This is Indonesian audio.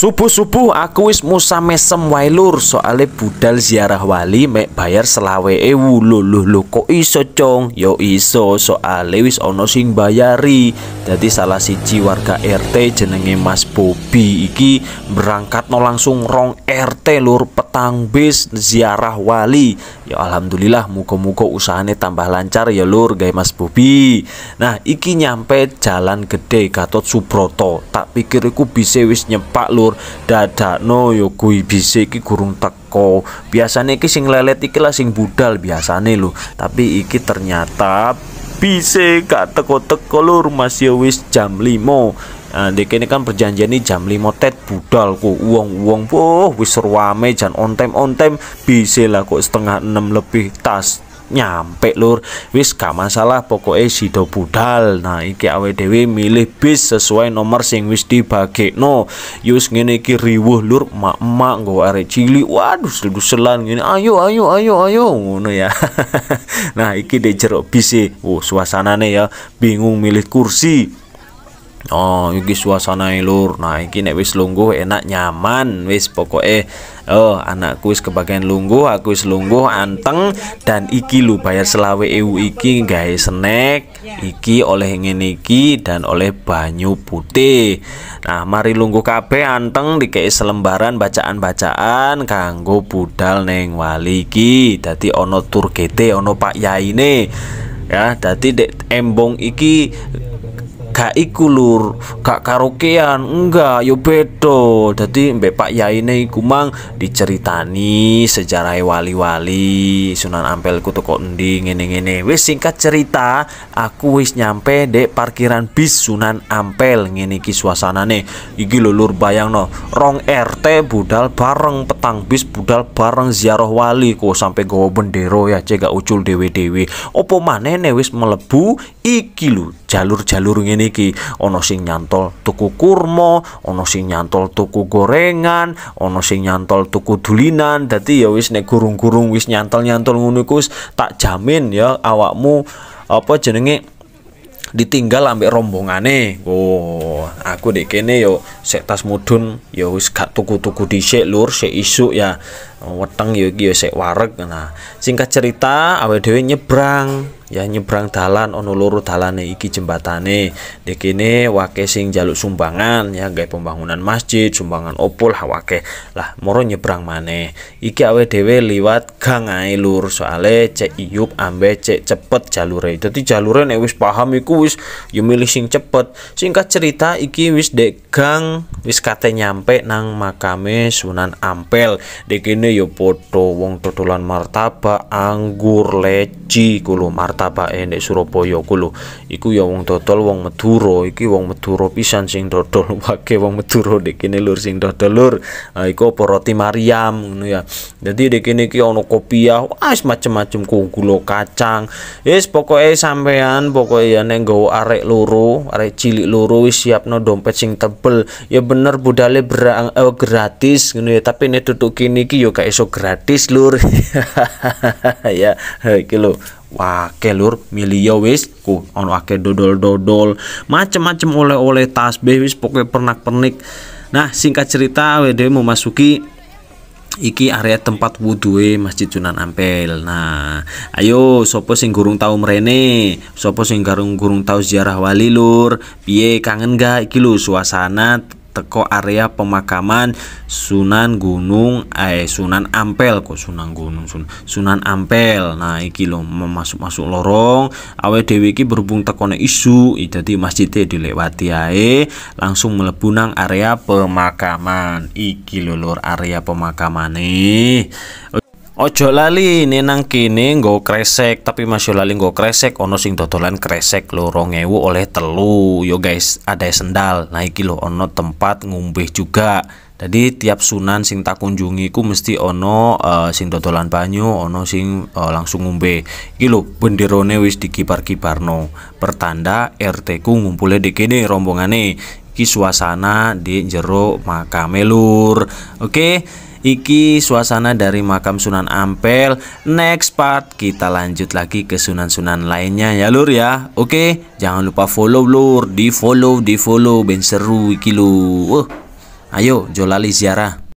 Subuh-subuh aku wis musa mesem wae lur soale budal ziarah wali mek bayar selawe ewu lho lho lho kok iso cong yo iso soale wis ono sing bayari Jadi salah siji warga RT jenenge Mas Bobi iki berangkat no langsung rong RT lur petang bis ziarah wali ya alhamdulillah muko muko usahane tambah lancar ya lur gawe Mas Bobi nah iki nyampe jalan gede Gatot Subroto tak pikir iku bisa wis nyepak lur Nur dadakno yo ya kuwi bisik iki gurung teko biasane iki sing lelet iki lah sing budal biasane lho tapi iki ternyata bisa gak teko-teko lur Mas wis jam 5 Andek nah, ini kan perjanjian ini jam 5 tet budalku uang-uang boh wis rame jan on time on time bisa lah kok setengah 6 lebih tas nyampe lur wis gak masalah pokoknya sido budal nah iki awdw milih bis sesuai nomor sing wis dibagi no yus ngene iki riwuh lur mak mak nggo arek cili waduh selan ngene ayo ayo ayo ayo ngono ya nah iki dejerok jeruk bis sih e. oh, suasanane ya bingung milih kursi Oh iki suasana lur nah iki nek wis lungguh enak nyaman wis eh oh anakku wis kebagian lungguh aku wis lungguh anteng dan iki lu bayar selawe ewu iki gawe snack iki oleh ngene iki dan oleh banyu putih nah mari lungguh kabeh anteng dikei selembaran bacaan-bacaan kanggo budal neng wali iki dadi ono turgete ono pak ini ya dadi dek embong iki gak iku lur gak karaokean enggak yo bedo jadi mbak pak yaine iku mang diceritani sejarah wali-wali sunan ampel ku toko endi ngene-ngene wis singkat cerita aku wis nyampe dek parkiran bis sunan ampel ngene iki nih. iki lho bayang no. rong RT budal bareng petang bis budal bareng ziarah wali kok sampai gowo bendero ya cegak ucul dewi. dewe opo manene wis melebu iki lu jalur-jalur ngene iki ono sing nyantol tuku kurma ono sing nyantol tuku gorengan ono sing nyantol tuku dulinan dadi ya wis nek gurung-gurung wis nyantol-nyantol ngunukus tak jamin ya awakmu apa jenenge ditinggal ambek rombongane. Oh, aku dek kene yo sek tas mudun yo wis gak tuku-tuku dhisik lur sik isuk ya weteng yo ya yo ya sik wareg nah singkat cerita awake dhewe nyebrang ya nyebrang dalan ono loro dalane iki jembatane dekene wake sing jaluk sumbangan ya gawe pembangunan masjid sumbangan opol hawake lah moro nyebrang maneh iki awake dhewe liwat gang ae lur soale cek iup ambe cek cepet jalure dadi jalure nek wis paham iku wis yo ya milih sing cepet singkat cerita iki wis dek gang wis kate nyampe nang makame Sunan Ampel dekene yo podo wong dodolan martabak, anggur, leci kulo martabak enek Surabaya kulo. Iku ya wong dodol wong Madura, iki wong Madura pisan sing dodol wake wong Madura dekene lur sing dodol lur. Nah, iku apa roti Mariam ngono ya. Dadi dekene iki ono kopiah, ya, wis macem-macem gula kacang. Wis pokoke sampean pokoke ya nek arek loro, arek cilik loro wis siapno dompet sing tebel. Ya bener budale berang, eh, gratis ngono ya, tapi ini duduk kini iki ya Esok iso gratis lur ya iki lho wake lur milio wis ku ono akeh dodol-dodol macem-macem oleh-oleh tas wis pokoknya pernak-pernik nah singkat cerita WD masuki iki area tempat wudhuwe Masjid Sunan Ampel. Nah, ayo sopo sing gurung tau mrene, sopo sing garung gurung tau ziarah wali lur, piye kangen gak iki lho suasana teko area pemakaman Sunan Gunung eh Sunan Ampel kok Sunan Gunung Sun, Sunan Ampel nah iki lo masuk masuk lorong awet dewi iki berhubung tekone isu jadi masjidnya dilewati ae langsung melebu nang area pemakaman iki lho lor area pemakaman nih Ojo lali nang kini nggo kresek tapi masih lali nggo kresek ono sing dodolan kresek lo rongewu oleh telu yo guys ada sendal nah iki lo ono tempat ngumbeh juga jadi tiap sunan sing tak kunjungi ku mesti ono uh, sing dodolan banyu ono sing uh, langsung ngombe iki lo benderone wis dikibar-kibarno pertanda RT ku ngumpule di kini rombongane iki suasana di jero maka lur oke okay? Iki suasana dari makam Sunan Ampel Next part kita lanjut lagi ke Sunan-Sunan lainnya ya lur ya Oke jangan lupa follow lur Di follow di follow ben seru iki lur Ayo jolali ziarah